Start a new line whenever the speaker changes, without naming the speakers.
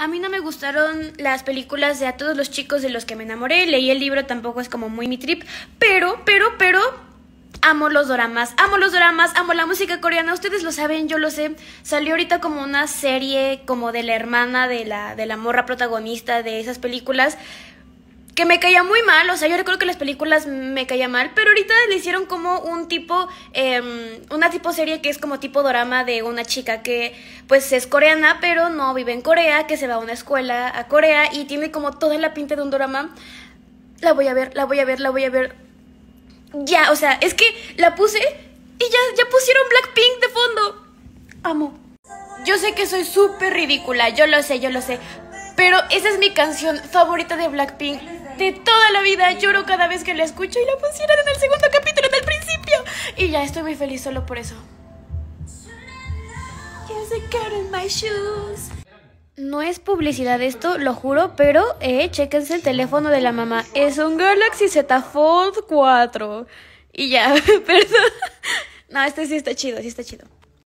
A mí no me gustaron las películas de a todos los chicos de los que me enamoré. Leí el libro, tampoco es como muy mi trip. Pero, pero, pero, Amo los doramas, amo los doramas, amo la música coreana, ustedes lo saben, yo lo sé. Salió ahorita como una serie como de la hermana de la, de la morra protagonista de esas películas que me caía muy mal, o sea, yo recuerdo que las películas me caía mal, pero ahorita le hicieron como un tipo, em, una tipo serie que es como tipo dorama de una chica que pues es coreana, pero no vive en Corea, que se va a una escuela a Corea y tiene como toda la pinta de un dorama. La voy a ver, la voy a ver, la voy a ver. Ya, o sea, es que la puse y ya, ya pusieron Blackpink de fondo. Amo. Yo sé que soy súper ridícula, yo lo sé, yo lo sé. Pero esa es mi canción favorita de Blackpink de toda la vida. Lloro cada vez que la escucho y la pusieron en el segundo capítulo del principio. Y ya estoy muy feliz solo por eso. No es publicidad esto, lo juro, pero eh, el teléfono de la mamá. Es un Galaxy Z Fold 4. Y ya, perdón. No, este sí está chido, sí está chido.